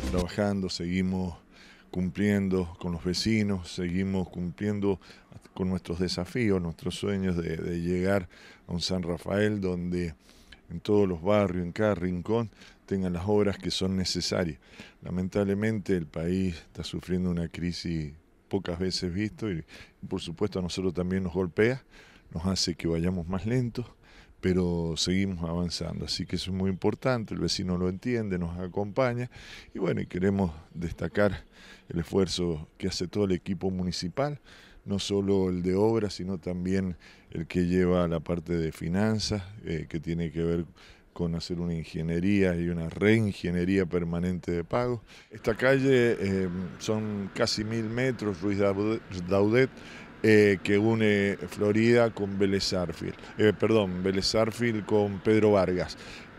trabajando, seguimos cumpliendo con los vecinos, seguimos cumpliendo con nuestros desafíos, nuestros sueños de, llegar a un San Rafael donde en todos los barrios, en cada rincón, tengan las obras que son necesarias. Lamentablemente el país está sufriendo una crisis pocas veces visto y por supuesto a nosotros también nos golpea, nos hace que vayamos más lentos pero seguimos avanzando. Así que eso es muy importante, el vecino lo entiende, nos acompaña y bueno, queremos destacar el esfuerzo que hace todo el equipo municipal, no solo el de obras, sino también el que lleva la parte de finanzas, eh, que tiene que ver con hacer una ingeniería y una reingeniería permanente de pagos. Esta calle eh, son casi mil metros, Ruiz Daudet, eh, que une Florida con Vélez eh, perdón, Vélez con Pedro Vargas.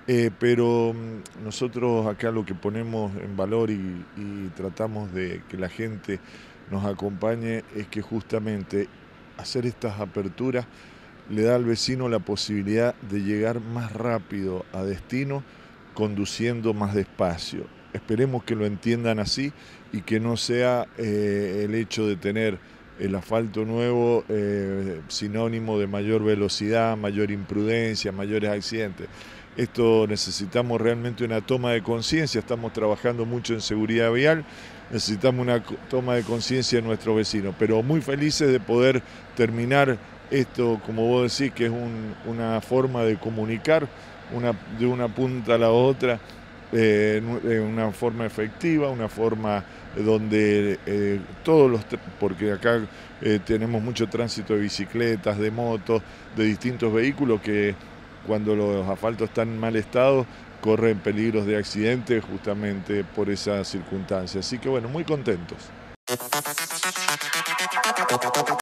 Eh, pero mm, nosotros acá lo que ponemos en valor y, tratamos de que la gente nos acompañe es que justamente hacer estas aperturas le da al vecino la posibilidad de llegar más rápido a destino conduciendo más despacio. Esperemos que lo entiendan así y que no sea el hecho de tener el asfalto nuevo eh, sinónimo de mayor velocidad, mayor imprudencia, mayores accidentes. Esto necesitamos realmente una toma de conciencia, estamos trabajando mucho en seguridad vial, necesitamos una toma de conciencia de nuestros vecinos, pero muy felices de poder terminar esto, como vos decís, que es una forma de comunicar de una punta a la otra en eh, eh, una forma efectiva, una forma donde eh, todos los, porque acá tenemos mucho tránsito de bicicletas, de motos, de distintos vehículos que cuando los asfaltos están en mal estado corren peligros de accidentes justamente por esa circunstancia. Así que bueno, muy contentos.